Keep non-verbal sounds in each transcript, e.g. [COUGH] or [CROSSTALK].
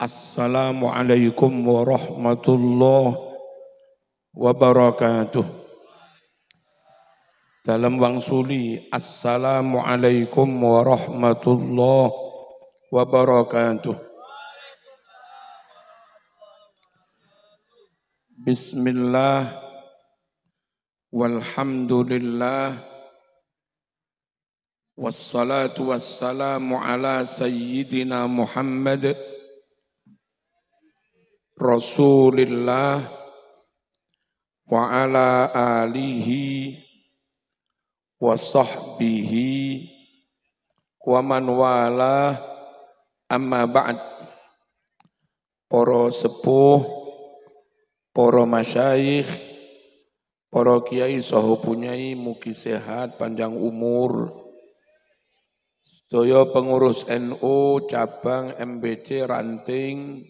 Assalamualaikum warahmatullahi wabarakatuh. Dalam wangsuli Assalamualaikum warahmatullahi wabarakatuh. Bismillah walhamdulillah wassalatu wassalamu ala sayyidina Muhammad Rasulillah wa ala alihi wa sahbihi wa man wala amma ba'd para sepuh para masyayikh para kiai saha punyai mugi sehat panjang umur Soyo pengurus NU cabang MBC Ranting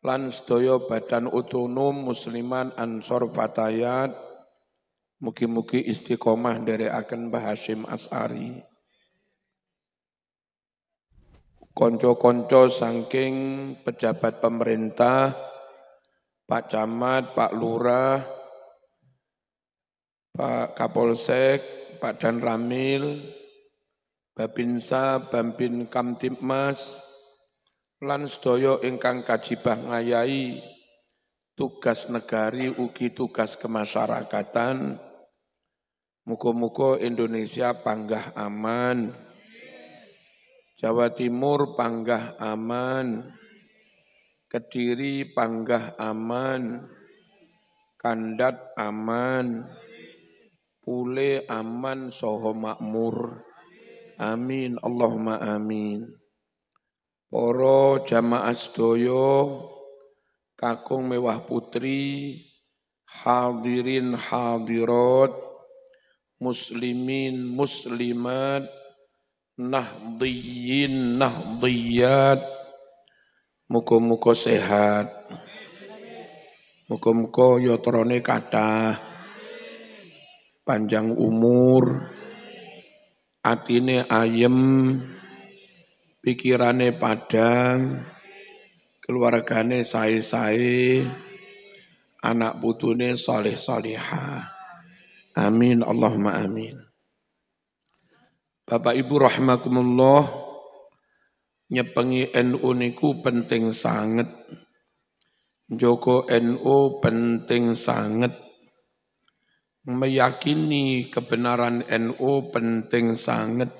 lan sedaya badan Utunum musliman ansor fatayat mugi-mugi istiqomah dari akan Bahasim As'ari konco-konco saking pejabat pemerintah Pak Camat, Pak Lurah, Pak Kapolsek, Pak Dan Ramil, Babinsa, Bambin Kamtipmas, lan sedaya ingkang kajibah ngayai tugas negari ugi tugas kemasyarakatan muga-muga Indonesia panggah aman Jawa Timur panggah aman Kediri panggah aman Kandat aman Pule aman soho makmur Amin Allahumma amin Poro jamaah sedaya kakung mewah putri hadirin hadirat muslimin muslimat nahdiyin nahdiyat muga-muga sehat muga-muga yatrane kata panjang umur atine ayem pikirane padang, keluargane sae-sae, anak putune soleh soleha. Amin Allahumma amin. Bapak Ibu rahmakumullah nyepengi NU niku penting sangat. Joko NU penting sangat. Meyakini kebenaran NU penting sangat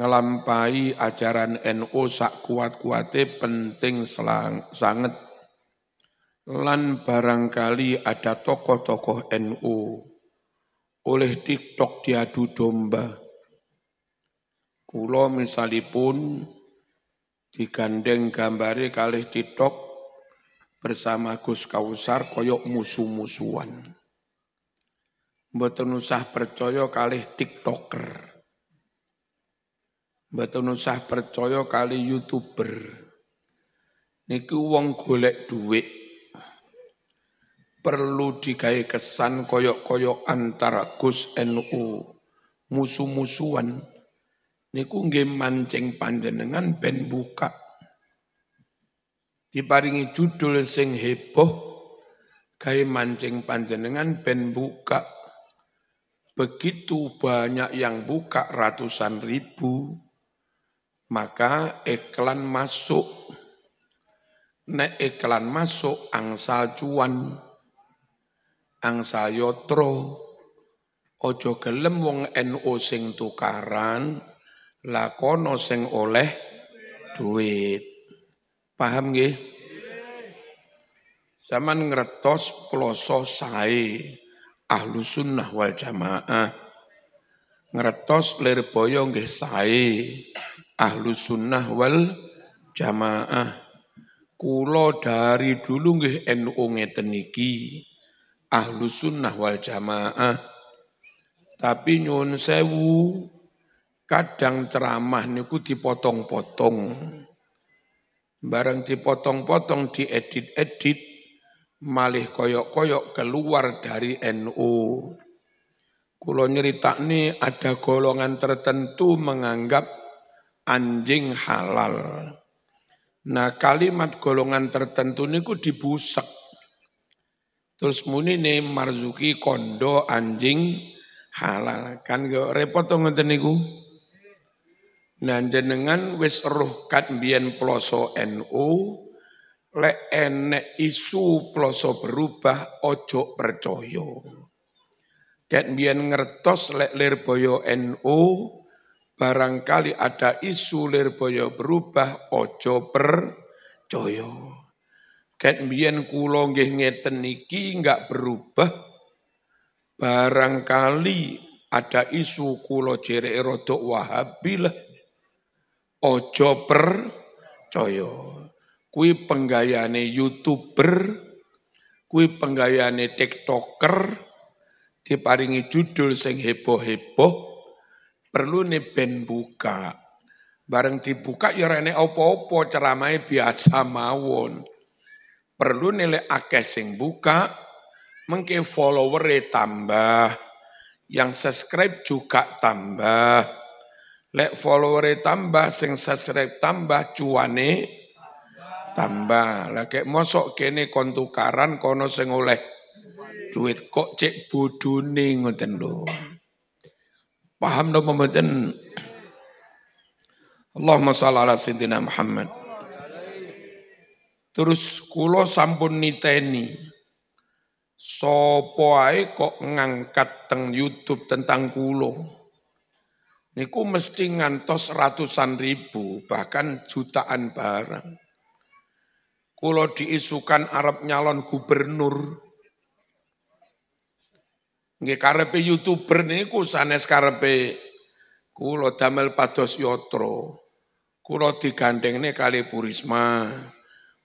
ngelampai ajaran NU sak kuat kuatnya penting selang, sangat. Lan barangkali ada tokoh-tokoh NU oleh TikTok diadu domba. Kulo misalipun digandeng gambari kali TikTok bersama Gus Kausar koyok musuh-musuhan. Mboten usah percaya kali TikToker Mbak usah percaya kali youtuber. niku wong golek duit. Perlu digawe kesan koyok-koyok antara Gus NU musuh-musuhan. Niku nggih mancing panjenengan ben buka. Diparingi judul sing heboh gawe mancing panjenengan ben buka. Begitu banyak yang buka ratusan ribu maka iklan masuk. Nek iklan masuk angsa cuan, angsa yotro, ojo gelem wong NU sing tukaran, lakono sing oleh duit. Paham nggih? Zaman ngertos ploso sae ahlu sunnah wal jamaah. Ngertos boyong nggih sae ahlu sunnah wal jamaah. Kulo dari dulu nggih NU ngeten iki ahlu sunnah wal jamaah. Tapi nyun sewu kadang ceramah niku dipotong-potong. Barang dipotong-potong diedit-edit malih koyok-koyok keluar dari NU. NO. nyerita nih ada golongan tertentu menganggap anjing halal. Nah kalimat golongan tertentu ini ku dibusak. Terus muni nih marzuki kondo anjing halal. Kan gak repot to niku. Nah jenengan wis kat mbiyen ploso NU NO, lek enek isu ploso berubah ojo percoyo. Kat mbiyen ngertos lek lirboyo NU NO, barangkali ada isu lirboyo berubah ojo percaya. Ket mbiyen kula nggih ngeten niki enggak berubah. Barangkali ada isu kula jereke rada Wahabi lah. Ojo percaya. Kuwi penggayane YouTuber, kui penggayane TikToker diparingi judul sing heboh-heboh perlu nih ben buka. Bareng dibuka ya rene opo-opo ceramai biasa mawon. Perlu nilai akeh sing buka, mengke follower e tambah, yang subscribe juga tambah. Lek follower e tambah, sing subscribe tambah, cuane tambah. Lek mosok kene kontukaran kono sing oleh duit kok cek bodone ngoten lho. Paham dong mboten? Allahumma salli ala sayyidina Muhammad. Terus kula sampun niteni so ae kok ngangkat teng YouTube tentang kula. Niku mesti ngantos ratusan ribu bahkan jutaan barang. Kulo diisukan Arab nyalon gubernur Nggih karepe YouTuber niku sanes karepe kula damel pados yatra. Kula digandengne kali Purisma.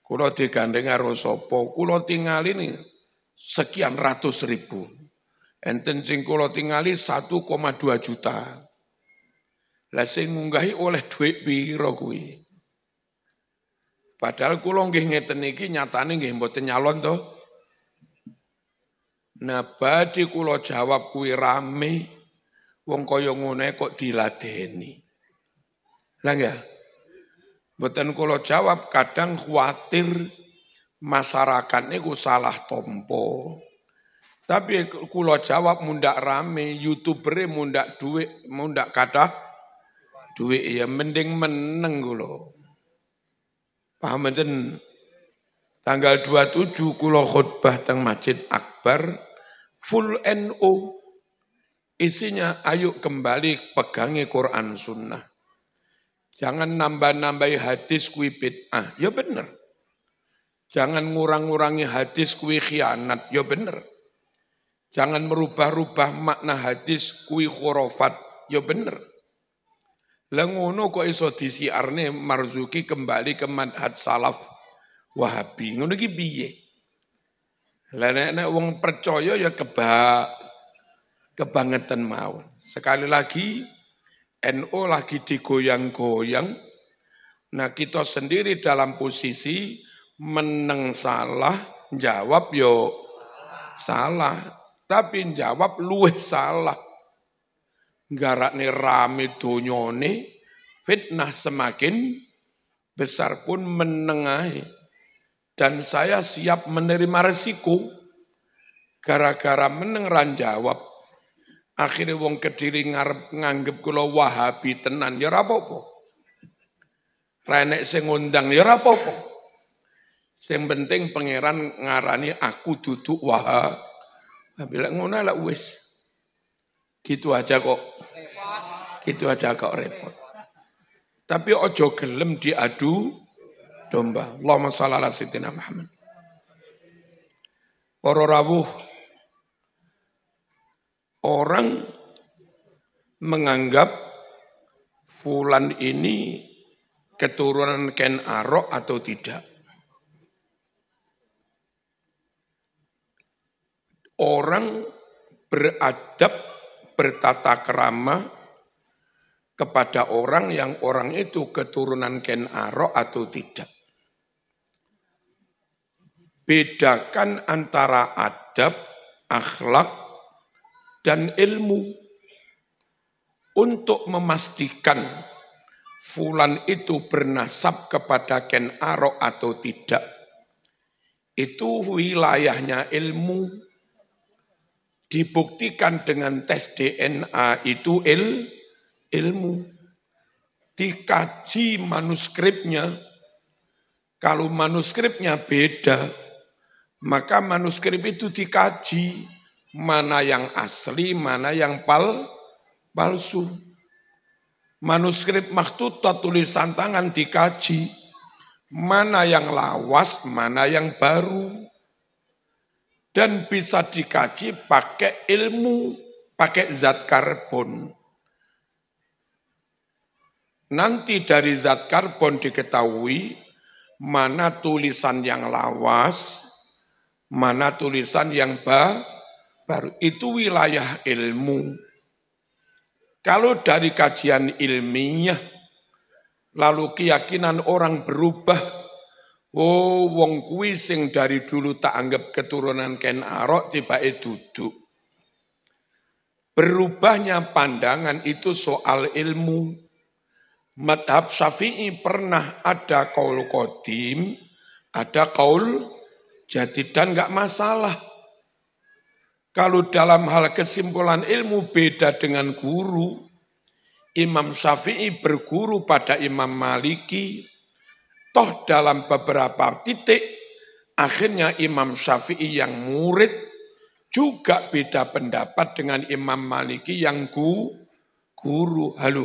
Kula digandeng karo sapa? Kula tingali nih sekian ratus ribu. Enten sing kula tingali 1,2 juta. Lah sing ngunggahi oleh dhuwit pira kuwi? Padahal kula nggih ngeten iki nyatane nggih mboten nyalon to. Nah badi kulo jawab kuwi rame wong kaya ngene kok diladeni. Lah ya. Mboten jawab kadang khawatir masyarakatnya niku salah tompo. Tapi kulo jawab mundak rame, youtuber mundak duit, mundak kata duit ya mending meneng kula. Paham mboten? Tanggal 27 kulo khutbah teng Masjid Akbar. Akbar full NU. NO. Isinya ayo kembali pegangi Quran Sunnah. Jangan nambah-nambahi hadis kui bid'ah. Ya benar. Jangan ngurang-ngurangi hadis kui khianat. Ya benar. Jangan merubah-rubah makna hadis kui khurafat. Ya benar. Lengono kok iso disiarne Marzuki kembali ke madhad salaf Wahabi. Ngono ki biye. Lah nek wong percaya ya keba kebangetan mau. Sekali lagi No lagi digoyang-goyang. Nah kita sendiri dalam posisi meneng salah, jawab yo salah. Tapi jawab luweh salah. Garakne rame donyone, fitnah semakin besar pun menengahi. Dan saya siap menerima resiko gara-gara menengran jawab. Akhirnya wong kediri ngarep nganggep kula wahabi tenan ya apa-apa Renek sing ngundang ya apa-apa Sing penting pangeran ngarani aku duduk wahabi. lek ngono lek wis. Gitu aja kok. Gitu aja kok repot. Tapi ojo gelem diadu domba. Allahumma shalli ala sayyidina Muhammad. Para rawuh orang menganggap fulan ini keturunan Ken Arok atau tidak. Orang beradab, bertata kerama kepada orang yang orang itu keturunan Ken Arok atau tidak bedakan antara adab, akhlak, dan ilmu. Untuk memastikan fulan itu bernasab kepada Ken Arok atau tidak. Itu wilayahnya ilmu dibuktikan dengan tes DNA itu il, ilmu. Dikaji manuskripnya, kalau manuskripnya beda, maka manuskrip itu dikaji mana yang asli, mana yang pal palsu. Manuskrip maktuta tulisan tangan dikaji mana yang lawas, mana yang baru. Dan bisa dikaji pakai ilmu, pakai zat karbon. Nanti dari zat karbon diketahui mana tulisan yang lawas, mana tulisan yang baru. Itu wilayah ilmu. Kalau dari kajian ilmiah, lalu keyakinan orang berubah, oh wong kuwi sing dari dulu tak anggap keturunan Ken Arok tiba duduk. Berubahnya pandangan itu soal ilmu. Madhab Syafi'i pernah ada kaul kodim, ada kaul jadi dan nggak masalah. Kalau dalam hal kesimpulan ilmu beda dengan guru, Imam Syafi'i berguru pada Imam Maliki, toh dalam beberapa titik, akhirnya Imam Syafi'i yang murid juga beda pendapat dengan Imam Maliki yang guru. Halo,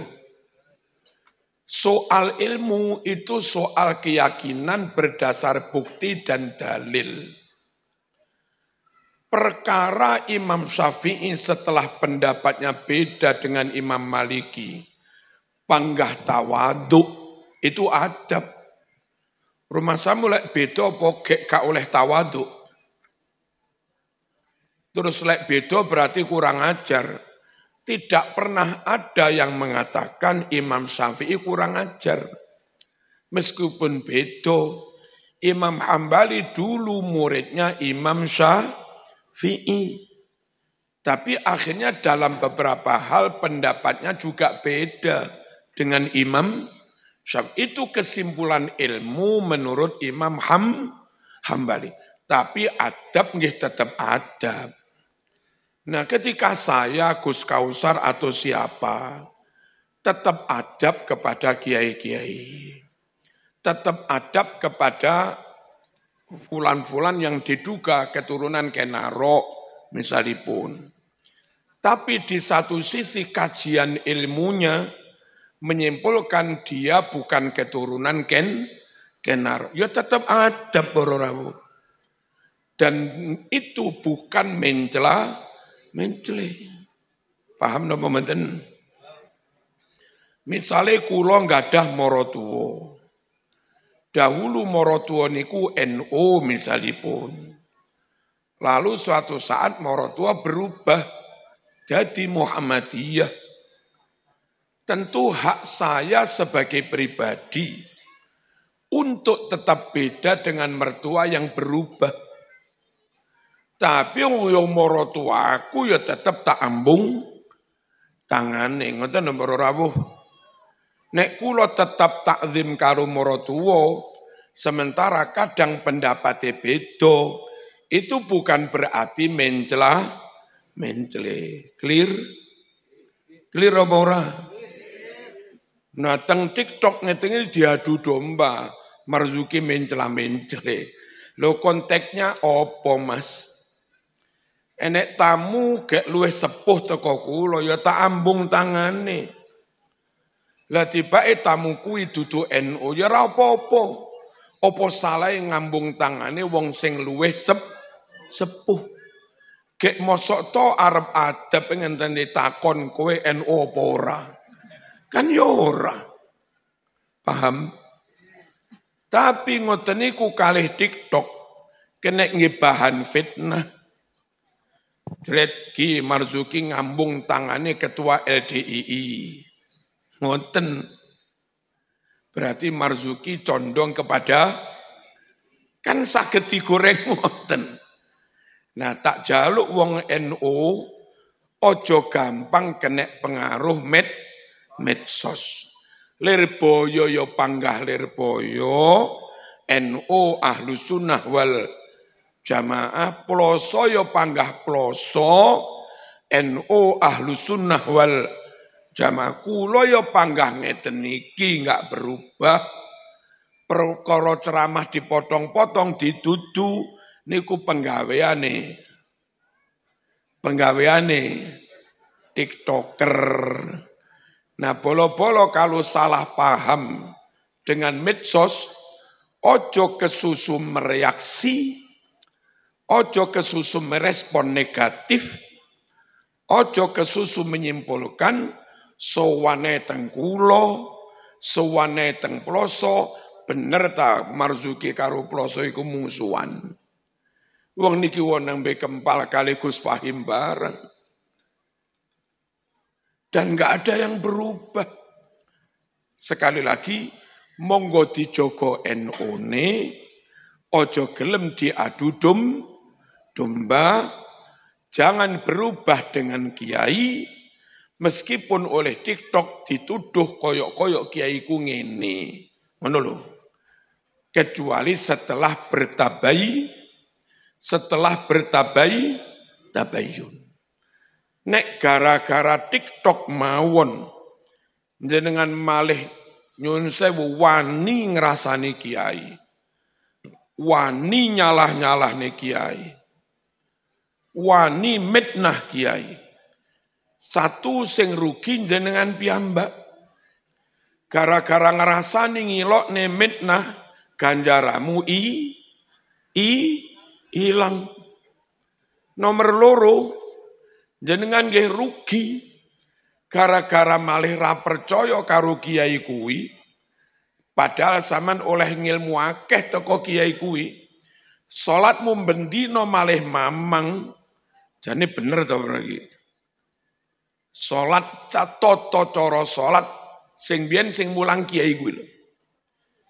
Soal ilmu itu soal keyakinan berdasar bukti dan dalil. Perkara Imam Syafi'i setelah pendapatnya beda dengan Imam Maliki. Panggah tawaduk itu adab. Rumah saya mulai beda apa gak oleh tawaduk. Terus lek beda berarti kurang ajar. Tidak pernah ada yang mengatakan Imam Syafi'i kurang ajar. Meskipun beda, Imam Hambali dulu muridnya Imam Syafi'i. Tapi akhirnya dalam beberapa hal pendapatnya juga beda dengan Imam Syafi'i. Itu kesimpulan ilmu menurut Imam Ham, Hambali. Tapi adab tetap adab. Nah ketika saya, Gus Kausar atau siapa, tetap adab kepada kiai-kiai. Tetap adab kepada fulan-fulan yang diduga keturunan Kenaro misalipun. Tapi di satu sisi kajian ilmunya menyimpulkan dia bukan keturunan Ken Kenaro. Ya tetap adab Bororawu. Dan itu bukan mencela Mencele. Paham napa mboten? Misale kula gadah maratuwa. Dahulu maratuwa niku NO misalipun. Lalu suatu saat maratuwa berubah jadi Muhammadiyah. Tentu hak saya sebagai pribadi untuk tetap beda dengan mertua yang berubah tapi yang ya moro aku ya tetap tak ambung tangan nih ngerti nomor rawuh. Nek kulo tetap takzim karo moro tua, sementara kadang pendapatnya bedo, itu bukan berarti mencela mencele. Clear? Clear apa ora? Nah, teng TikTok ini diadu domba, Marzuki mencela mencele. Lo konteksnya opo mas? enek tamu kek luwih sepuh teko kula ya tak ambung tangane. Lah tibake tamu kuwi dudu NU ya ora apa-apa. Apa salah ngambung tangane wong sing luwih sep, sepuh. Gek mosok to arep adab ngenteni takon kowe NU apa ora. Kan ya ora. Paham? Tapi ngoten niku kalih TikTok kenek nggih bahan fitnah. Dret Ki Marzuki ngambung tangane ketua LDII. Ngoten. Berarti Marzuki condong kepada kan saged digoreng [LAUGHS] ngoten. Nah, tak jaluk wong NU NO, ojo gampang kena pengaruh med medsos. Lirboyo yo ya panggah lirboyo NU NO, ahlu sunnah wal jamaah ploso yo panggah ploso NU ahlu sunnah wal jamaah kulo yo ya panggah ngeten iki nggak berubah perkara ceramah dipotong-potong didudu niku penggaweane penggaweane tiktoker nah bolo-bolo kalau salah paham dengan medsos ojo kesusu mereaksi Ojo kesusu merespon negatif, ojo kesusu menyimpulkan sowane teng kulo, sowane teng ploso, bener ta marzuki karo ploso iku musuhan. Wong niki wonang be kempal kaligus pahim bareng. Dan nggak ada yang berubah. Sekali lagi, monggo dijogo NU ne, ojo gelem diadu domba, jangan berubah dengan kiai, meskipun oleh TikTok dituduh koyok-koyok kiai ku ngene. Ngono lho. Kecuali setelah bertabai, setelah bertabai, tabayun. Nek gara-gara TikTok mawon, jenengan malih nyun sewu wani ngerasani kiai. Wani nyalah-nyalah nih kiai wani mitnah kiai. Satu sing rugi jenengan piamba, Gara-gara nih ngilok ne mitnah ganjaramu i i hilang. Nomor loro jenengan nggih rugi gara-gara malih rapercoyo percaya karo kiai kuwi padahal saman oleh ngilmu akeh toko kiai Kui, salatmu bendino malih mamang jadi bener tau lagi. Salat toto coro salat sing bian sing mulang kiai gue lo.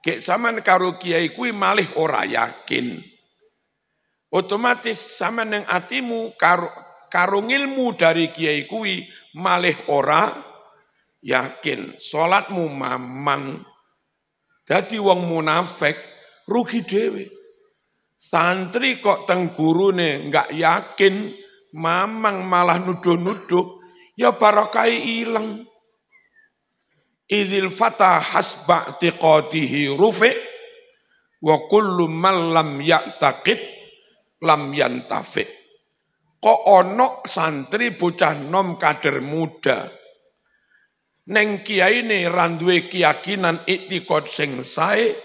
Kek saman karo kiai gue malih ora yakin. Otomatis sama yang atimu karo karo ilmu dari kiai kui malih ora yakin. Salatmu mamang. Dadi wong munafik rugi dhewe. Santri kok tenggurune enggak yakin Mamang malah nuduh-nuduh, ya barokai ilang. Izil fata hasba tiqatihi rufi wa kullu man lam ya'taqid lam yantafi. Kok ono santri bocah nom kader muda. Neng kiai ini randwe keyakinan itikot sing say,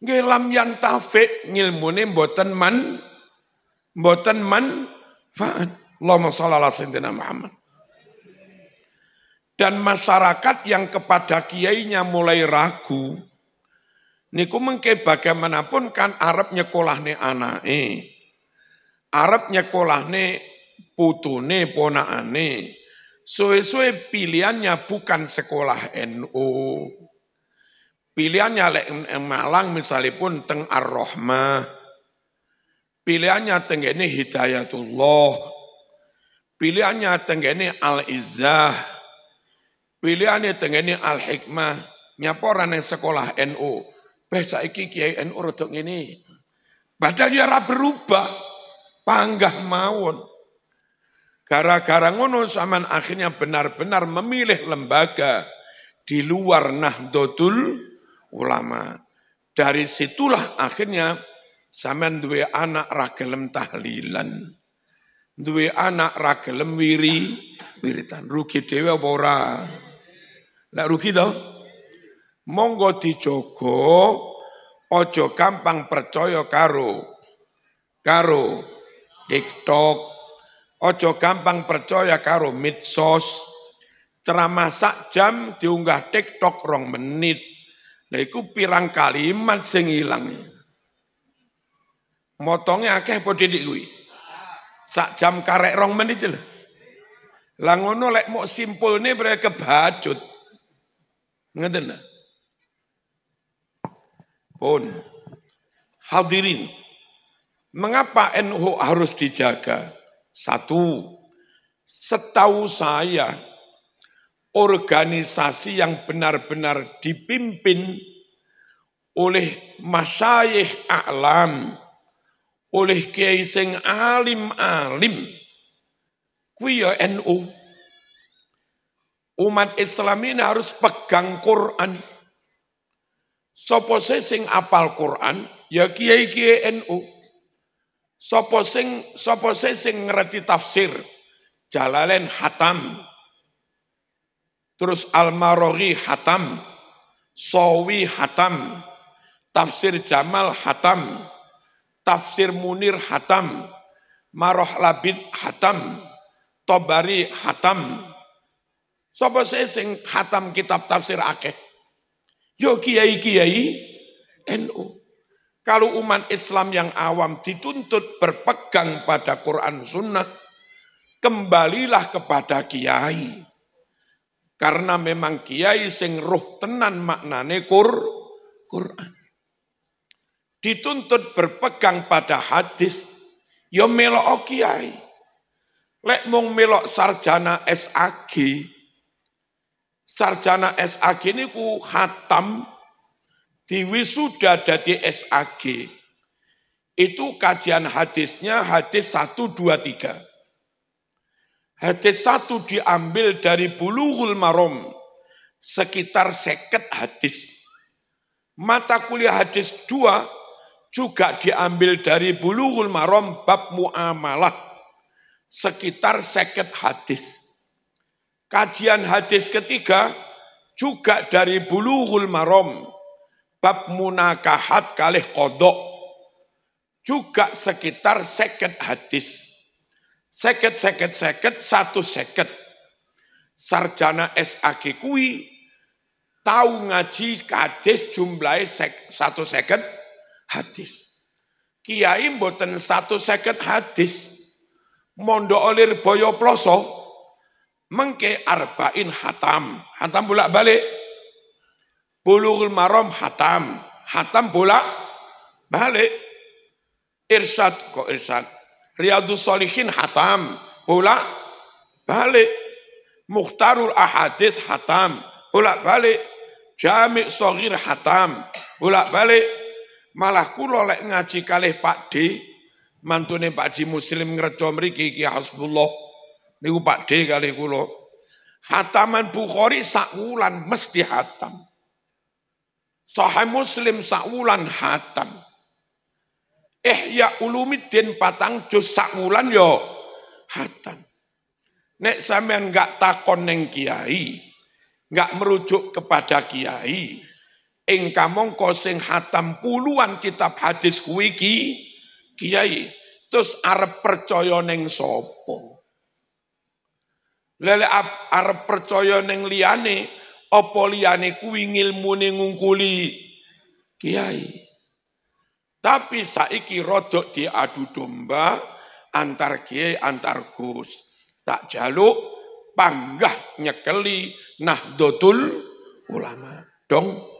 Ngilam yantafi ngilmune mboten man mboten manfaat. Allahumma shalli sayyidina Muhammad. Dan masyarakat yang kepada kiainya mulai ragu, niku mengke bagaimanapun kan Arab anak, anake. Arab putu putune ponaane, Suwe-suwe pilihannya bukan sekolah NU. Pilihannya lek Malang misalipun pun teng Ar-Rahmah Pilihannya tenggene hidayatullah. Pilihannya tenggene al-izzah. Pilihannya tenggene al-hikmah. nyaporan yang sekolah NU. besa iki kiai NU rodok ini. Padahal dia berubah. Panggah mawon. Gara-gara ngono zaman akhirnya benar-benar memilih lembaga di luar Nahdlatul Ulama. Dari situlah akhirnya Sampean duwe anak ra gelem tahlilan. Duwe anak ra gelem wiri wiritan. Rugi dhewe apa ora? Lah rugi to? Monggo dijogo ojo gampang percaya karo karo TikTok. Ojo gampang percaya karo medsos. Ceramah sak jam diunggah TikTok rong menit. Lah iku pirang kalimat sing ilang. Motongnya akeh apa didik gue? Sak jam karek rong menit Lah Langono lek mok simpulne bre kebacut. Ngeten Pun hadirin. Mengapa NU harus dijaga? Satu, setahu saya organisasi yang benar-benar dipimpin oleh masyayikh alam oleh kiai sing alim-alim kuwi ya NU. Umat Islam ini harus pegang Quran. Sopo sing apal Quran ya kiai-kiai NU. Sopo sing sopo sing ngerti tafsir Jalalain Hatam. Terus Al-Maroghi Hatam, Sawi Hatam, Tafsir Jamal Hatam, tafsir Munir Hatam, Maroh Labid Hatam, Tobari Hatam. Sapa saya sing hatam kitab tafsir akeh? Yo kiai-kiai NU. Kalau umat Islam yang awam dituntut berpegang pada Quran Sunnah, kembalilah kepada kiai. Karena memang kiai sing ruh tenan maknane Quran dituntut berpegang pada hadis ya melok kiai lek mung melok sarjana SAG sarjana SAG ku khatam diwisuda dari SAG itu kajian hadisnya hadis 123 hadis 1 diambil dari bulughul marom sekitar seket hadis mata kuliah hadis 2 juga diambil dari bulughul maram bab muamalah sekitar seket hadis. Kajian hadis ketiga juga dari bulughul maram bab munakahat kalih kodok juga sekitar seket hadis. Seket, seket, seket, satu seket. Sarjana SAG kui tahu ngaji hadis jumlahnya sek, satu seket hadis. Kiai mboten satu seket hadis. Mondo olir boyo ploso, mengke arba'in hatam. Hatam bolak balik. Bulugul marom hatam. Hatam bolak balik. irsad kok irsad Riyadus solihin hatam. Bolak balik. Mukhtarul ahadith hatam. Bolak balik. Jami' sogir hatam. Bolak balik Malah kula lek ngaji kalih Pak D, mantune Pak Muslim ngreca mriki Ki Hasbullah niku Pak D kalih kula. Hataman Bukhari sakulan mesti hatam. Sahih Muslim sakulan hatam. eh ya Ulumiddin patang juz sakulan yo hatam. Nek sampean enggak takon neng kiai, enggak merujuk kepada kiai, ing kamangka sing hatam puluhan kitab hadis kuwi ki kiai terus arep percaya ning sapa lele arep percaya ning liyane apa liyane kuwi ngilmune ngungkuli kiai tapi saiki rodok diadu domba antar kiai antar gus tak jaluk panggah nyekeli dotul ulama dong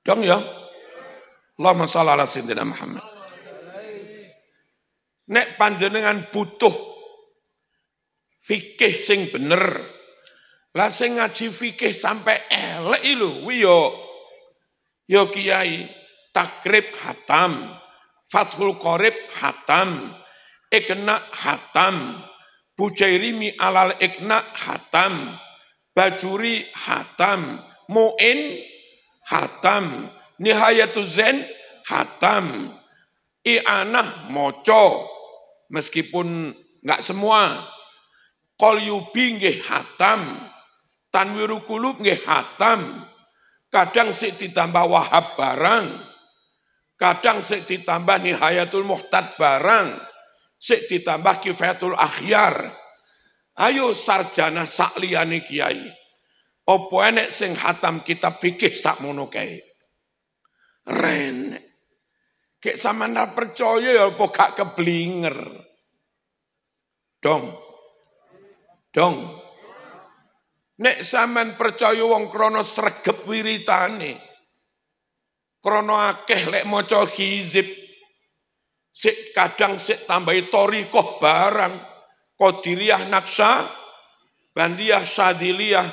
Dong ya? Allahumma shalli ala sayyidina Muhammad. Nek panjenengan butuh fikih sing bener. Lah sing ngaji fikih sampai elek lho, wi yo. Yo kiai takrib hatam, fathul qorib hatam, ikna hatam, bujairimi alal ikna hatam, bajuri hatam, mu'in hatam. Nihayatu zen, hatam. I'anah, moco. Meskipun nggak semua. Kol yubi nggih hatam. Tanwiru kulub nggih hatam. Kadang sih ditambah wahab barang. Kadang sih ditambah nihayatul muhtad barang. sih ditambah kifayatul akhyar. Ayo sarjana sa'liani kiai. Opo enek sing hatam kitab fikih sak mono kae. Renek. Kek sampean percaya ya apa gak keblinger. Dong. Dong. Nek sampean percaya wong krana sregep wiritane. Krana akeh lek maca hizib sik kadang sik tambahi koh barang. Qadiriyah naksa, bandiyah sadiliyah,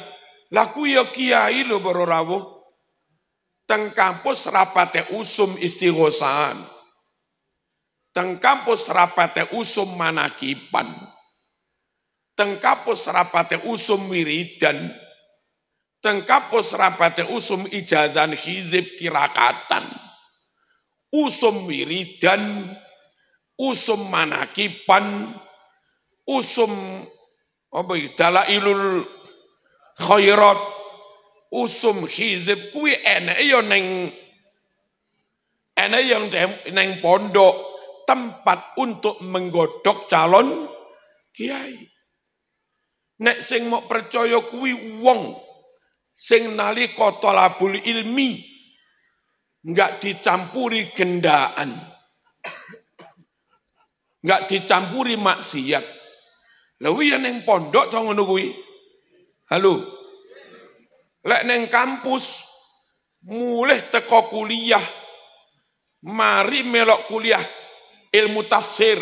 Laku ya kiai lo baru rawuh. Teng kampus rapate usum istighosaan. Teng kampus rapate usum manakipan. Teng kampus rapate usum wiridan. Teng kampus rapate usum ijazan hizib tirakatan. Usum wiridan. Usum manakipan. Usum apa ilul khairat usum hizib kuwi enek ya ning enek yang ning pondok tempat untuk menggodok calon kiai. Nek sing mau percaya kuwi wong sing nalika talabul ilmi nggak dicampuri gendaan. nggak dicampuri maksiat. Lewi yang neng pondok to ngono Halo. Lek neng kampus mulai teko kuliah mari melok kuliah ilmu tafsir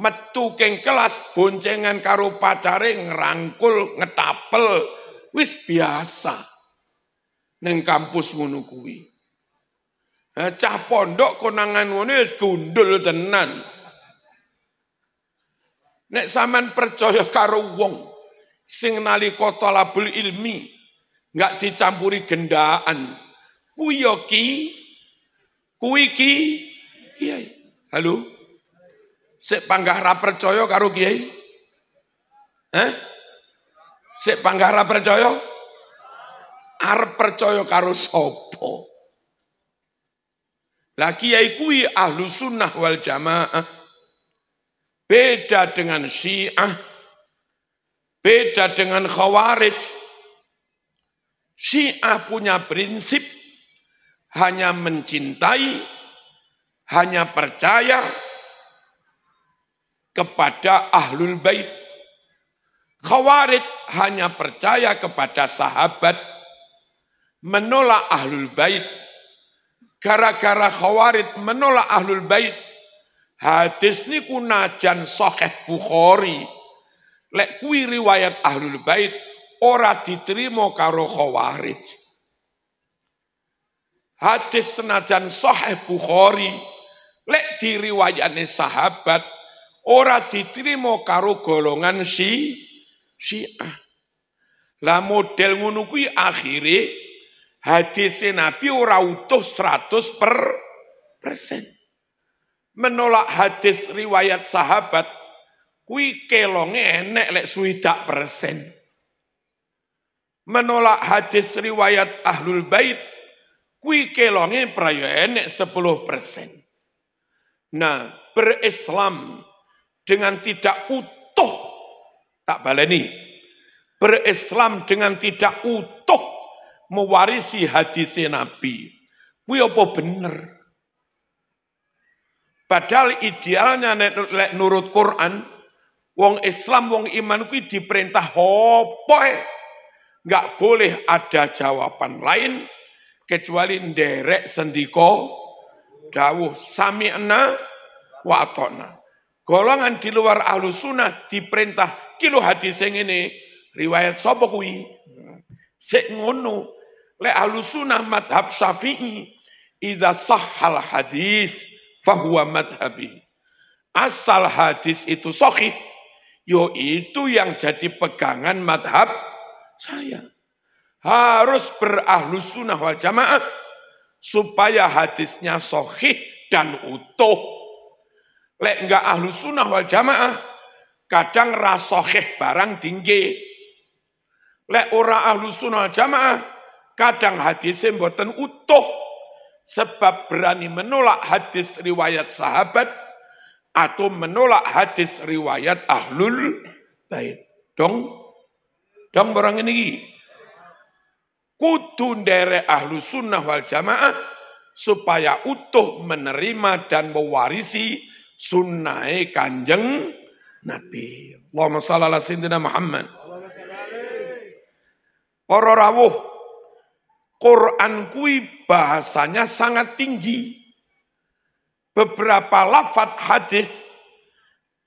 metu keng kelas boncengan karo pacare ngerangkul ngetapel wis biasa neng kampus ngono kuwi cah pondok konangan ngono gundul tenan nek saman percaya karo wong sing nalika talabul ilmi nggak dicampuri gendaan. Kuwi yo ya, ki kuwi ki kiai. Halo. Sik panggah ra percaya karo kiai? Eh? Sik panggah ra percaya? Arep percaya karo sapa? Lah kiai kuwi ahlu sunnah wal jamaah. Beda dengan syiah Beda dengan Khawarij. Syiah punya prinsip hanya mencintai, hanya percaya kepada ahlul bait. Khawarij hanya percaya kepada sahabat, menolak ahlul bait. Gara-gara khawarij menolak ahlul bait, hadis niku najan sahih Bukhari Lek kui riwayat Ahlul Bait ora diterima karo Khawarij. Hadis senajan sahih Bukhari lek diriwayatne sahabat ora diterima karo golongan si Syiah. Lah model ngono kuwi akhire hadis Nabi ora utuh 100 persen. Menolak hadis riwayat sahabat Kui kelonge enek lek suidak persen. Menolak hadis riwayat Ahlul Bait, kui kelonge praya enek 10 persen. Nah, berislam dengan tidak utuh, tak baleni, berislam dengan tidak utuh, mewarisi hadis Nabi. Kui apa bener? Padahal idealnya nek nurut Quran, Wong Islam, wong iman kuwi diperintah hopoi, e? Nggak boleh ada jawaban lain kecuali nderek sendiko dawuh sami ena, atona. Golongan di luar alusuna sunnah diperintah kilo hadis yang ini riwayat sapa kuwi. Sik ngono. Le alusuna sunnah madhab syafi'i ida sahhal hadis fahuwa madhabi. Asal hadis itu sahih Yo itu yang jadi pegangan madhab saya. Harus berahlus sunnah wal jamaah supaya hadisnya sohih dan utuh. Lek enggak ahlus sunnah wal jamaah, kadang rasohih barang tinggi. Lek ora ahlus sunnah wal jamaah, kadang hadisnya mboten utuh. Sebab berani menolak hadis riwayat sahabat, atau menolak hadis riwayat ahlul bait. Dong, dong orang ini. Kudu ndere ahlu sunnah wal jamaah supaya utuh menerima dan mewarisi sunnah kanjeng Nabi. Allahumma salli ala sayyidina Muhammad. Para rawuh Quran kui bahasanya sangat tinggi beberapa lafat hadis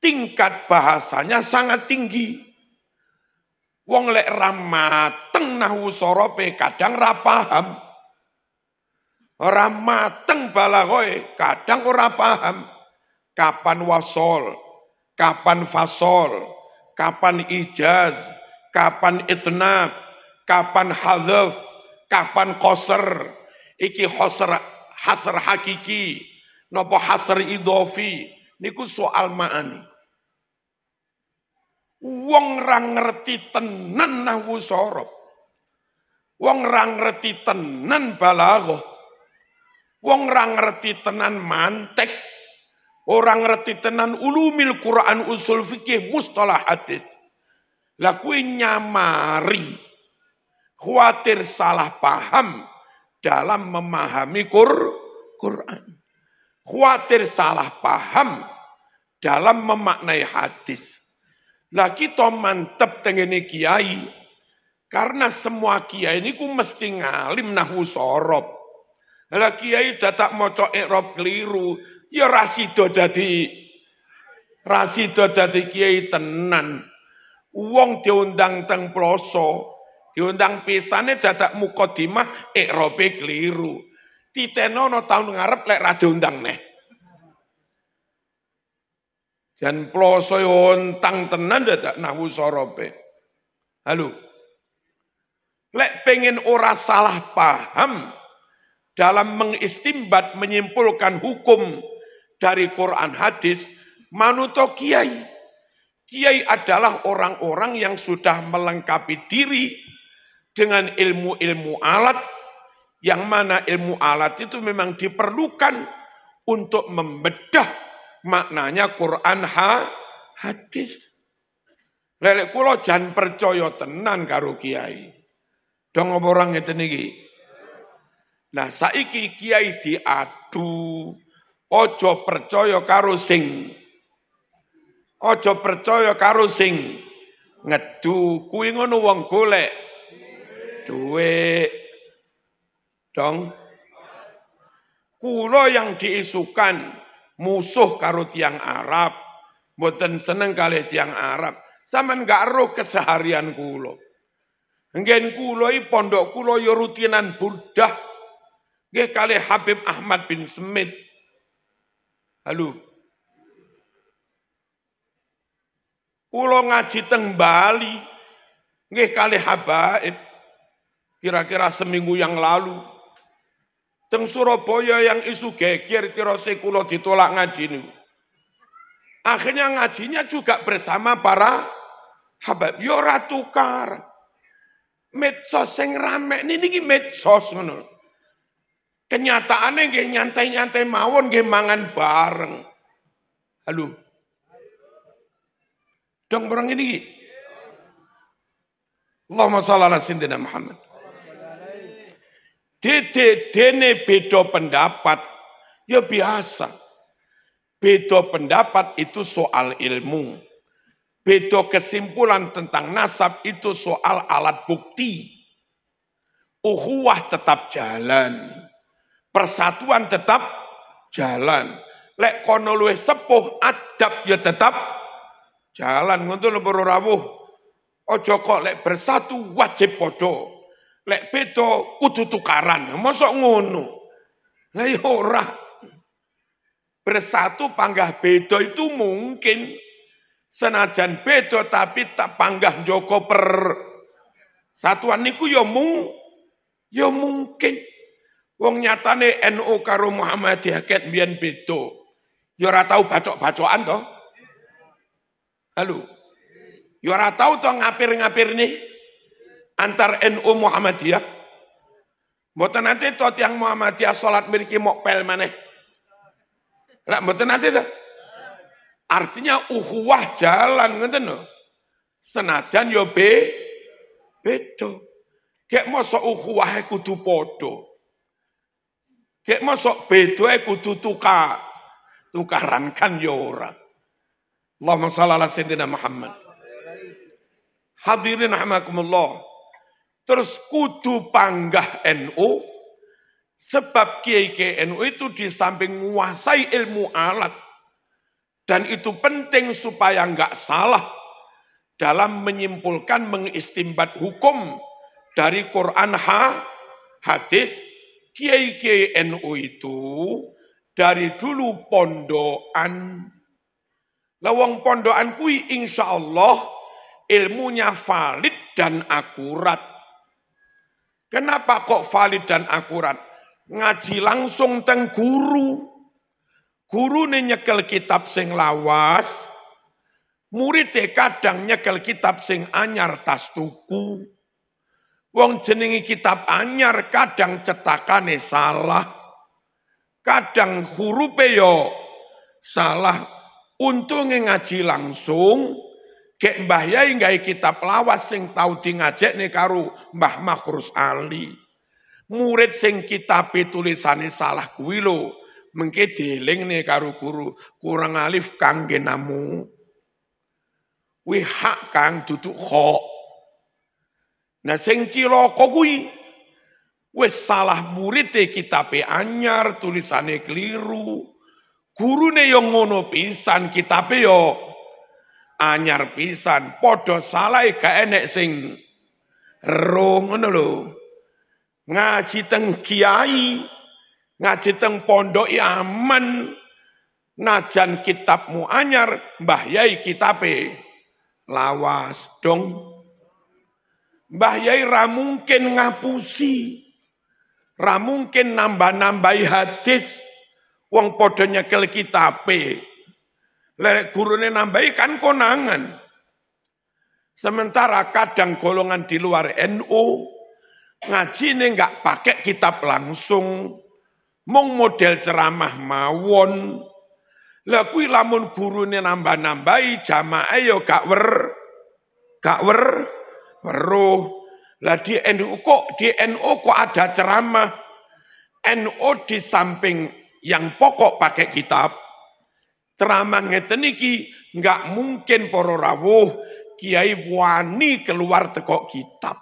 tingkat bahasanya sangat tinggi. Wong lek ramateng nahu sorope kadang rapaham. Ramateng balagoy kadang ora paham. Kapan wasol, kapan fasol, kapan ijaz, kapan itnab, kapan hadaf, kapan koser. Iki koser hasr hakiki, Nopo hasr idofi. niku soal ma'ani. Wong rang ngerti tenan nahwu sorop. Wong rang ngerti tenan balago, Wong rang ngerti tenan mantek. Orang ngerti tenan ulumil Quran usul fikih mustalah hadis. lakuin nyamari khawatir salah paham dalam memahami Quran. Khawatir salah paham dalam memaknai hadis. Lah kita mantep tengene kiai. Karena semua kiai ini ku mesti ngalim nahu sorob. Lah kiai mau moco irob keliru. Ya rasido dadi rasido dadi kiai tenan. Uang diundang teng ploso. Diundang pisane dadak mukodimah irobe keliru titeno no tahun ngarep lek ra undang neh. dan ploso yontang tenan dadak nahu sorope. Halo. Lek pengen ora salah paham dalam mengistimbat menyimpulkan hukum dari Quran hadis manuto kiai. Kiai adalah orang-orang yang sudah melengkapi diri dengan ilmu-ilmu alat yang mana ilmu alat itu memang diperlukan untuk membedah maknanya Quran ha, hadis. Lelek kulo jan percaya tenan karo kiai. Dong orang itu niki. Nah, saiki kiai diadu. Ojo percaya karo sing. Ojo percaya karo sing ngedu kuingono wong golek duit dong kulo yang diisukan musuh karo tiang Arab boten seneng kali tiang Arab sama enggak roh keseharian kulo Ngen kulo i pondok kulo yo ya rutinan burdah ge kali Habib Ahmad bin Semit Halo Kulo ngaji teng Bali ge kali habaib kira-kira seminggu yang lalu Teng Surabaya yang isu geger tirose kula ditolak ngaji ini, Akhirnya ngajinya juga bersama para habab. Yo ya ratukar. tukar. Medsos sing rame ini ini medsos menur, Kenyataannya nggih nyantai-nyantai mawon nggih mangan bareng. Halo. Dong orang ini. Allahumma shalli ala sayyidina Muhammad. Dede dene beda pendapat ya biasa. Beda pendapat itu soal ilmu. Beda kesimpulan tentang nasab itu soal alat bukti. Uhuwah tetap jalan. Persatuan tetap jalan. Lek kono sepuh adab ya tetap jalan ngono lho rawuh. Ojo kok lek bersatu wajib bodoh. Lek beda kudu tukaran. Mosok ngono. Lah ya ora. Bersatu panggah beda itu mungkin. Senajan beda tapi tak panggah Joko per satuan niku ya mung ya mungkin wong nyatane NU karo Muhammadiyah ket mbiyen beda. Ya ora tau bacok-bacokan to. Halo. Ya ora tau to ngapir-ngapir nih antar NU Muhammadiyah. Mboten nanti tot yang Muhammadiyah salat mriki mok pel maneh. Lah mboten nanti ta? Artinya ukhuwah jalan ngeten lho. Senajan yo be beda. Kek mosok uhuwahe kudu padha. Kek mosok bedoe kudu tukar. Tukaran kan yo ora. Allahumma shalli ala sayyidina Muhammad. Hadirin Allah. Terus kudu panggah NU, sebab Kiai kiai NU itu di samping menguasai ilmu alat, dan itu penting supaya nggak salah dalam menyimpulkan mengistimbat hukum dari Quran ha, hadis Kiai Kiai NU itu dari dulu pondohan, Lawang pondohan kui insya Allah ilmunya valid dan akurat. Kenapa kok valid dan akurat? Ngaji langsung teng guru. Guru ini nyekel kitab sing lawas. Murid kadang nyekel kitab sing anyar tas tuku. Wong jenengi kitab anyar kadang cetakane salah. Kadang hurufe yo salah. Untung ngaji langsung, Cek Mbah Yai nggawe kitab lawas sing tau dingajek nih karo Mbah Makrus Ali. Murid sing kitab tulisane salah kuwi lho. Mengke dieling nih karo guru kurang alif kangge namu. Wi hak kang duduk kok. Nah sing ciloko kuwi wis salah murid e kitabe anyar tulisane keliru. Gurune yo ngono pisan kitabe yo anyar pisan podo salai ga enek sing roh ngono lho ngaji teng kiai ngaji teng pondok ya aman najan kitabmu anyar mbah yai kitabe lawas dong mbah yai ra mungkin ngapusi ra mungkin nambah-nambahi hadis wong podo nyekel kitabe Lek gurune nambahi kan konangan. Sementara kadang golongan di luar NU ngaji ini nggak pakai kitab langsung, mong model ceramah mawon. Lagu lamun lamun ini nambah-nambahi jamaah yo ya gak wer gak wer weruh. Lah di NU kok di NU kok ada ceramah. NU di samping yang pokok pakai kitab Ceramah ngeten niki nggak mungkin para rawuh kiai wani keluar tekok kitab.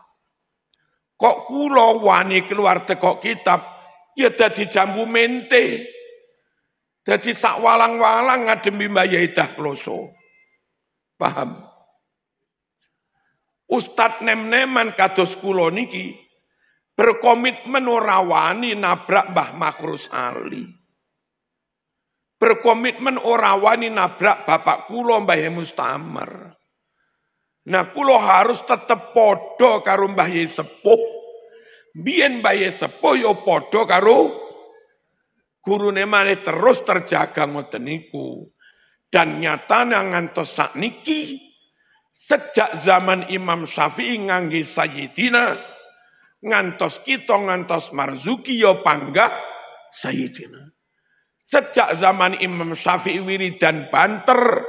Kok kula wani keluar tekok kitab ya dadi jambu mente. Dadi sak walang-walang ngademi Mbah Yaidah Kloso. Paham? Ustad nem-neman kados kula niki berkomitmen ora wani nabrak Mbah Makrus Ali berkomitmen orang wani nabrak bapak kulo Mbah Mustamar. Nah kulo harus tetep podo karo Mbah Sepuh. Biyen Mbah Sepuh yo ya podo karo guru nemane terus terjaga ngoten niku. Dan nyata ngantos sakniki sejak zaman Imam Syafi'i nganggi Sayyidina ngantos kita ngantos Marzuki yo ya panggah Sayyidina. Sejak zaman Imam Syafi'i wiridan banter.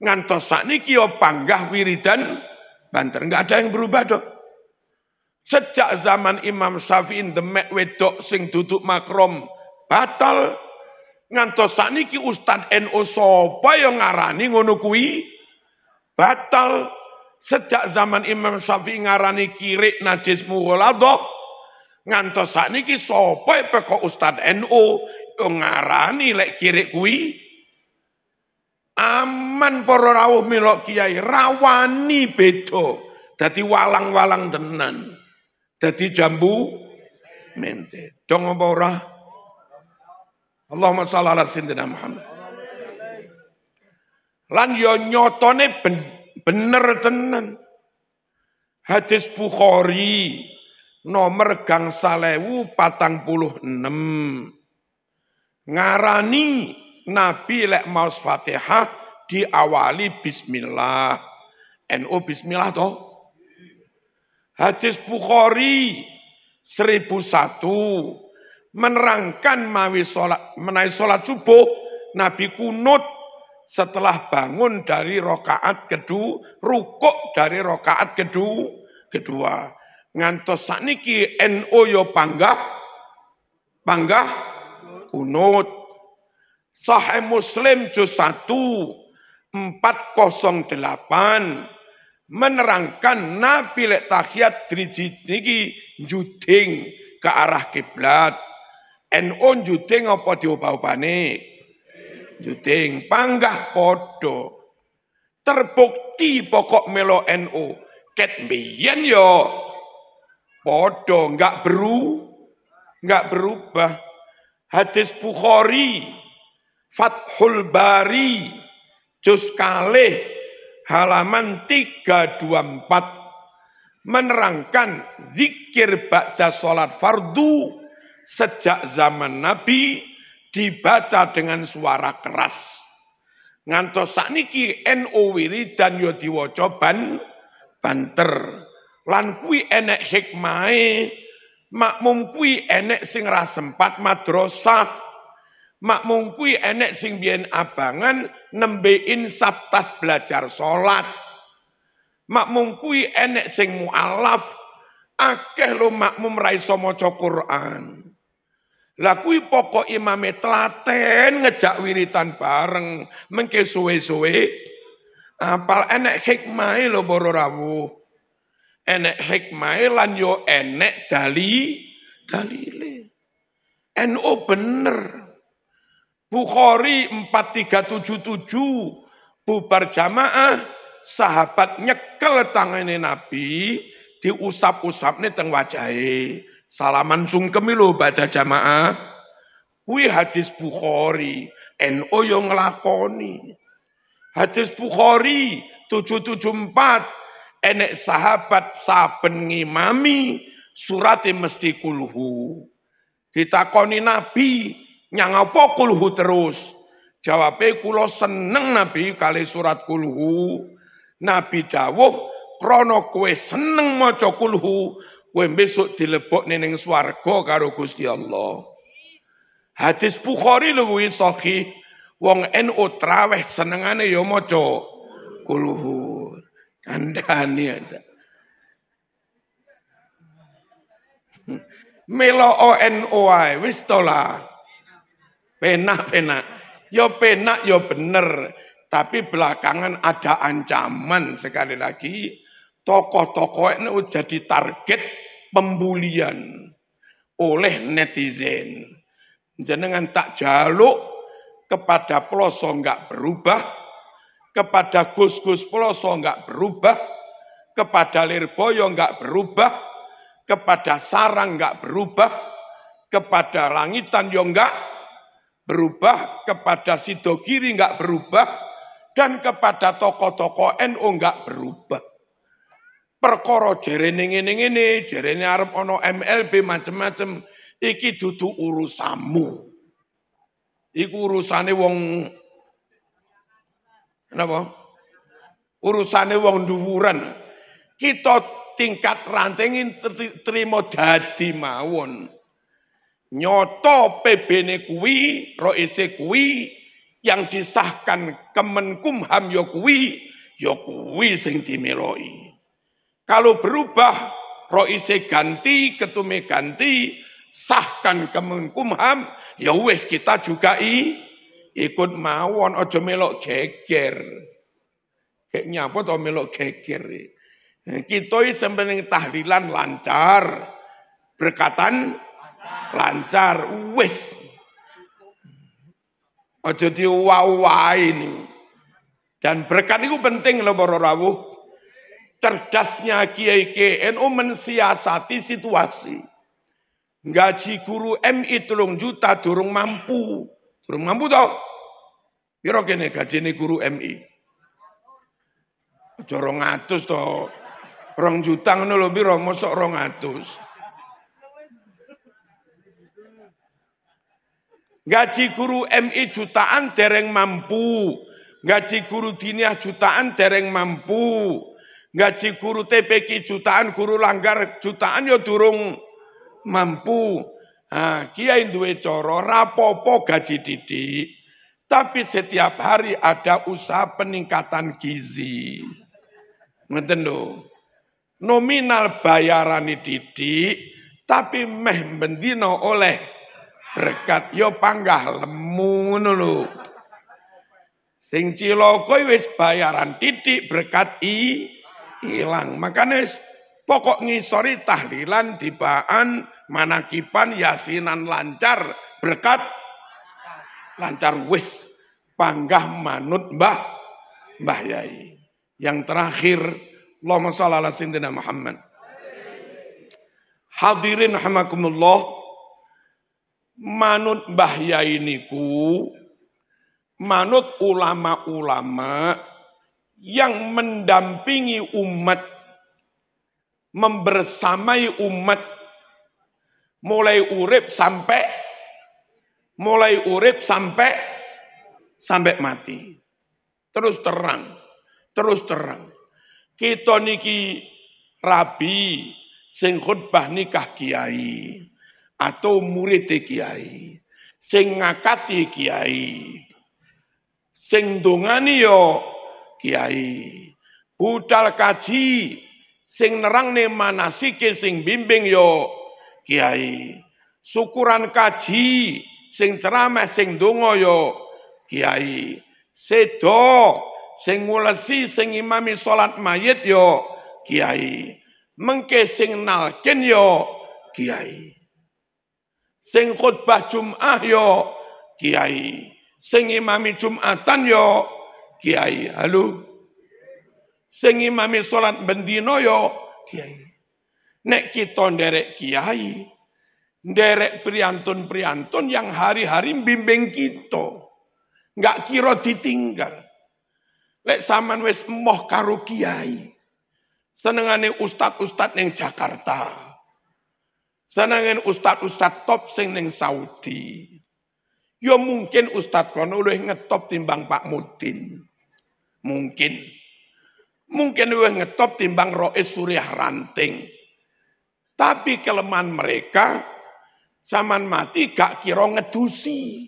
Ngantos sakniki yo panggah wiridan banter. Enggak ada yang berubah dok. Sejak zaman Imam Syafi'i demek wedok sing duduk makrom batal. Ngantos sakniki Ustaz NU sapa yo ngarani ngono kuwi batal. Sejak zaman Imam Syafi'i ngarani kirik najis mughaladok ngantos sakniki sapa peko Ustaz NU Yo oh, ngarani lek kiri kui. Aman poro rawuh milok kiai, rawani beda. Dadi walang-walang tenan. Dadi jambu mente. Dong apa ora? Allahumma shalli ala sayyidina Muhammad. Lan yo ya nyotone ben, bener tenan. Hadis Bukhari nomor gang salewu patang puluh enam ngarani Nabi lek maus Fatihah diawali bismillah. NU bismillah toh. Hadis Bukhari 1001 menerangkan mawi salat menaik salat subuh Nabi kunut setelah bangun dari rokaat kedua, rukuk dari rokaat kedua, kedua. Ngantos sakniki NU yo panggah, panggah kunut. Sahih Muslim juz 1 408 menerangkan Nabi lek tahiyat driji niki juding ke arah kiblat. NU juding apa diubah ubahne Juding panggah podo. Terbukti pokok melo NU ket mbiyen yo podo nggak beru nggak berubah hadis Bukhari, Fathul Bari, Juz Kaleh, halaman 324, menerangkan zikir baca sholat fardu sejak zaman Nabi dibaca dengan suara keras. Ngantos sakniki NU Wiri dan Yodiwocoban, banter. Lan kui enek hikmahe Makmum kui enek sing ra sempat madrasah. Makmum kui enek sing biyen abangan nembein sabtas belajar salat. Makmum kui enek sing mualaf akeh lo makmum ra iso maca Quran. Lah pokok imame telaten ngejak wiritan bareng, mengke suwe-suwe apal enek hikmahe lo boro rawuh enek hikmae lan yo enek dali dalile. NU bener. Bukhari 4377 bubar jamaah sahabat nyekel tangane Nabi diusap-usapne teng wajahe. Salaman sungkemi lho pada jamaah. Kuwi hadis Bukhari, NU yo nglakoni. Hadis Bukhari 774 enek sahabat saben ngimami surati mesti kulhu. Ditakoni Nabi, nyang apa kulhu terus? Jawabe kula seneng Nabi kali surat kulhu. Nabi dawuh, krono kue seneng maca kulhu, kue besok dilebok neneng swarga karo Gusti Allah. Hadis Bukhari luwi sahih, wong NU traweh senengane ya maca kulhu. Kandhane ta. Melo Onoi, ae wis tola, Penak-penak. Yo penak yo bener. Tapi belakangan ada ancaman sekali lagi tokoh-tokoh ini udah jadi target pembulian oleh netizen. Jenengan tak jaluk kepada pelosok nggak berubah, kepada gus-gus peloso nggak berubah, kepada lirboyo nggak berubah, kepada sarang nggak berubah, kepada langitan yo nggak berubah, kepada sidogiri nggak berubah, dan kepada Toko-Toko NU nggak berubah Perkoro jerene ini, ini, jerene arep ono MLB macam-macam, iki dudu urusamu iku urusane wong Kenapa? Urusannya wong dhuwuran. Kita tingkat rantengin terima dadi mawon. Nyoto PBN kuwi, roise kuwi, yang disahkan Kemenkumham ya kuwi, ya kuwi sing Kalau berubah, roise ganti, ketume ganti, sahkan Kemenkumham, ya wes kita juga i Ikut mawon aja melok geger. Kayak nyapa to melok geger. Kita sembening tahlilan lancar. Berkatan lancar wis. Aja diwawai ini. Dan berkat itu penting loh para rawuh. Cerdasnya Kiai KNU mensiasati situasi. Gaji guru MI telung juta durung mampu belum mampu tau. Piro kene gajine guru MI? Aja 200 to. 2 juta ngono lho piro mosok 200. Gaji guru MI jutaan dereng mampu. Gaji guru diniah jutaan dereng mampu. Gaji guru TPK jutaan, guru langgar jutaan ya durung mampu. Ah, kiai duwe coro rapopo gaji didik, tapi setiap hari ada usaha peningkatan gizi. Ngeten lho. Nominal bayaran didik, tapi meh bendino oleh berkat yo ya panggah lemu ngono lho. Sing ciloko ya wis bayaran titik berkat i hilang. Makanya pokok ngisori tahlilan dibaan manakipan yasinan lancar berkat lancar wis panggah manut mbah mbah yai. Yang terakhir Allahumma shalli ala sayyidina Muhammad. Hadirin rahimakumullah manut mbah yai niku manut ulama-ulama yang mendampingi umat membersamai umat Mulai urip sampai mulai urip sampai sampai mati. Terus terang, terus terang. Kita niki rabi sing khutbah nikah kiai atau murid kiai sing ngakati kiai sing dongani yo kiai budal kaji sing nerang nerangne manasike sing bimbing yo kiai. Syukuran kaji sing ceramah sing donga yo ya, kiai. Sedo sing ngulesi sing imami salat mayit yo ya, kiai. Mengke sing nalkin yo ya, kiai. Sing khutbah Jum'ah yo kiai. Sing imami Jum'atan yo kiai. Halo. Sing imami salat bendino yo kiai. Nek kita nderek kiai, nderek priantun-priantun yang hari-hari bimbing kita. Nggak kira ditinggal. Lek saman wis emoh karo kiai. Senengane ustad-ustad neng Jakarta. Senengane ustad-ustad top sing Saudi. Ya mungkin ustad kono luwih ngetop timbang Pak Mutin. Mungkin. Mungkin luwih ngetop timbang Rois Suriah Ranting. Tapi kelemahan mereka, zaman mati gak kira ngedusi.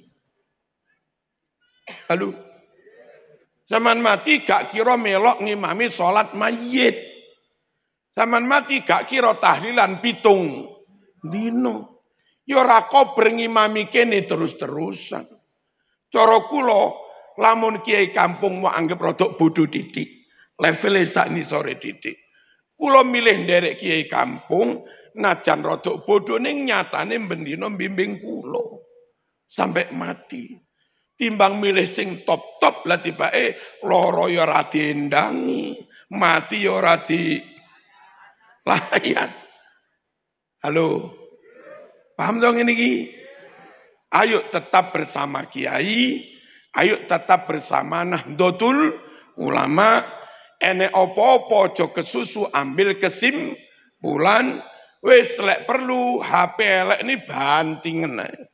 Halo? zaman mati gak kira melok ngimami sholat mayit. Zaman mati gak kira tahlilan pitung. Dino. Yo ya rako berngimami kene terus-terusan. Coro kulo, lamun kiai kampung mau anggap rodok bodoh didik. Levelnya saat ini sore didik. Kulo milih derek kiai kampung, Najan rodok bodoh ning nyatane bendino bimbing kulo. Sampai mati. Timbang milih sing top-top lah tiba eh loro ya ora mati ya ora layan. Halo. Paham dong ini ki? Ayo tetap bersama kiai, ayo tetap bersama Nahdlatul Ulama, ene opo-opo aja kesusu ambil bulan. Wes lek perlu HP elek ini bantingan. ae.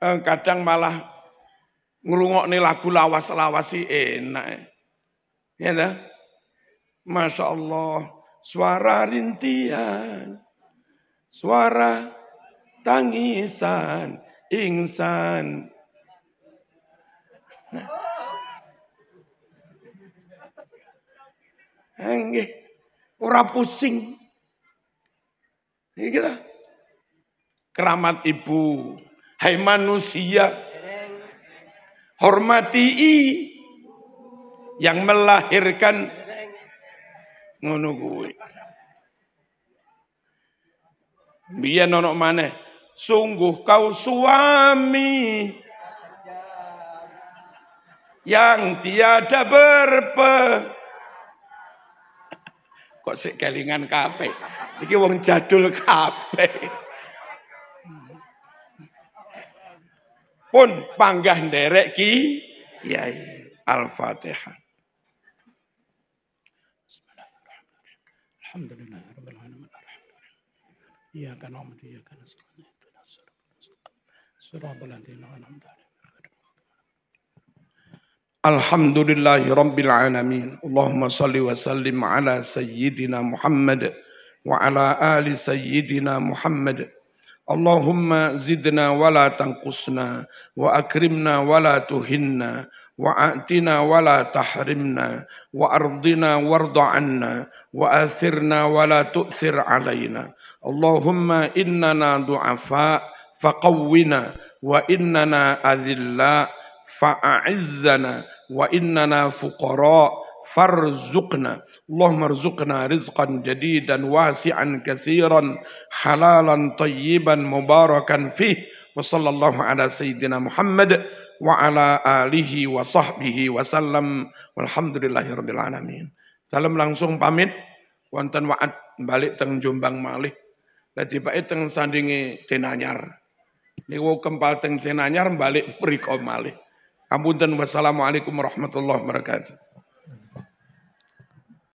Eh, kadang malah nih lagu lawas lawas sih enak. Ya nah? Masya Allah, suara rintian, suara tangisan, insan Enggih. Ora pusing. Ini kita. Keramat ibu. Hai manusia. Hormati i. Yang melahirkan. Ngono gue. Biar nonok mana. Sungguh kau suami yang tiada berpe kok sik kelingan kape iki wong jadul kape pun panggah nderek ki kiai al-fatihah Alhamdulillah ya rabbil alamin الحمد لله رب العالمين اللهم صل وسلم على سيدنا محمد وعلى آل سيدنا محمد اللهم زدنا ولا تنقصنا وأكرمنا ولا تهنا وأعتنا ولا تحرمنا وأرضنا وارض عنا وآثرنا ولا تؤثر علينا اللهم إننا ضعفاء فقونا وإننا أذلاء fa'a'izzana wa innana fuqara farzuqna Allahumma rzuqna rizqan jadidan wasi'an kasiran halalan tayyiban mubarakan fih wa sallallahu ala sayyidina Muhammad wa ala alihi wa sahbihi wa sallam walhamdulillahi rabbil alamin salam langsung pamit wonten waat balik teng Jombang malih dadi bae teng sandinge Tenanyar niku kempal teng Tenanyar balik mriku malih Ampunten wassalamualaikum warahmatullahi wabarakatuh.